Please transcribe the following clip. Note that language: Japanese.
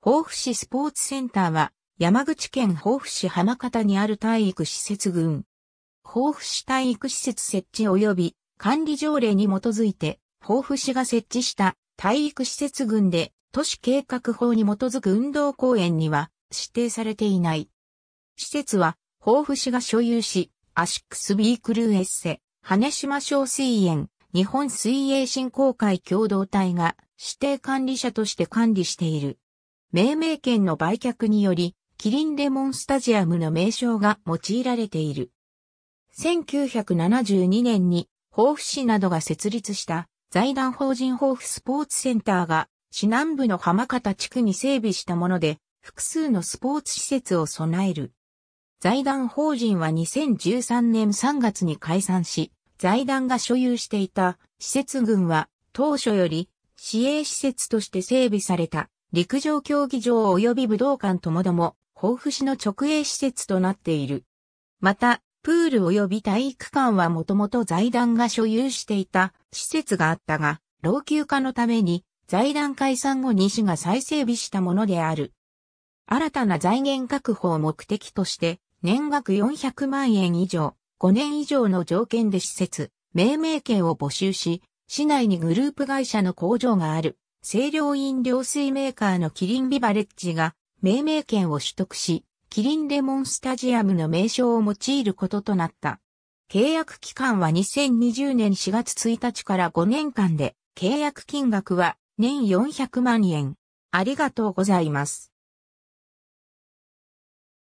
防府市スポーツセンターは、山口県防府市浜方にある体育施設群。防府市体育施設設置及び管理条例に基づいて、防府市が設置した体育施設群で、都市計画法に基づく運動公園には指定されていない。施設は、防府市が所有し、アシックスビークルーエッセ、羽島小水園、日本水泳振興会共同体が指定管理者として管理している。命名権の売却により、キリンレモンスタジアムの名称が用いられている。1972年に、甲府市などが設立した財団法人甲府スポーツセンターが、市南部の浜方地区に整備したもので、複数のスポーツ施設を備える。財団法人は2013年3月に解散し、財団が所有していた施設群は当初より市営施設として整備された陸上競技場及び武道館ともども、豊富市の直営施設となっている。また、プール及び体育館はもともと財団が所有していた施設があったが、老朽化のために財団解散後に市が再整備したものである。新たな財源確保を目的として、年額400万円以上、5年以上の条件で施設、命名権を募集し、市内にグループ会社の工場がある清涼飲料水メーカーのキリンビバレッジが命名権を取得し、キリンレモンスタジアムの名称を用いることとなった。契約期間は2020年4月1日から5年間で、契約金額は年400万円。ありがとうございます。